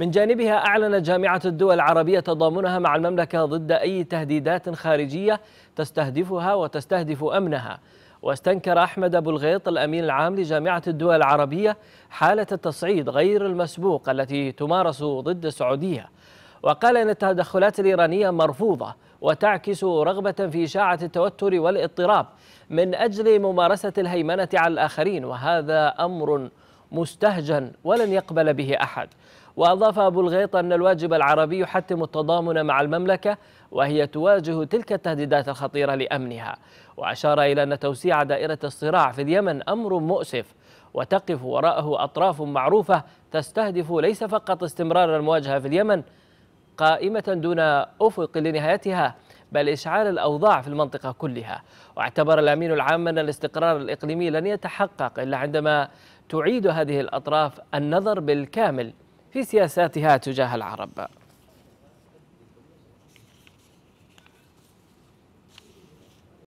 من جانبها أعلنت جامعة الدول العربية تضامنها مع المملكة ضد أي تهديدات خارجية تستهدفها وتستهدف أمنها واستنكر أحمد أبو الغيط الأمين العام لجامعة الدول العربية حالة التصعيد غير المسبوق التي تمارس ضد السعودية وقال أن التدخلات الإيرانية مرفوضة وتعكس رغبة في إشاعة التوتر والاضطراب من أجل ممارسة الهيمنة على الآخرين وهذا أمر مستهجن ولن يقبل به أحد وأضاف أبو الغيط أن الواجب العربي يحتم التضامن مع المملكة وهي تواجه تلك التهديدات الخطيرة لأمنها وأشار إلى أن توسيع دائرة الصراع في اليمن أمر مؤسف وتقف وراءه أطراف معروفة تستهدف ليس فقط استمرار المواجهة في اليمن قائمة دون أفق لنهايتها بل إشعال الأوضاع في المنطقة كلها واعتبر الأمين العام أن الاستقرار الإقليمي لن يتحقق إلا عندما تعيد هذه الأطراف النظر بالكامل في سياساتها تجاه العرب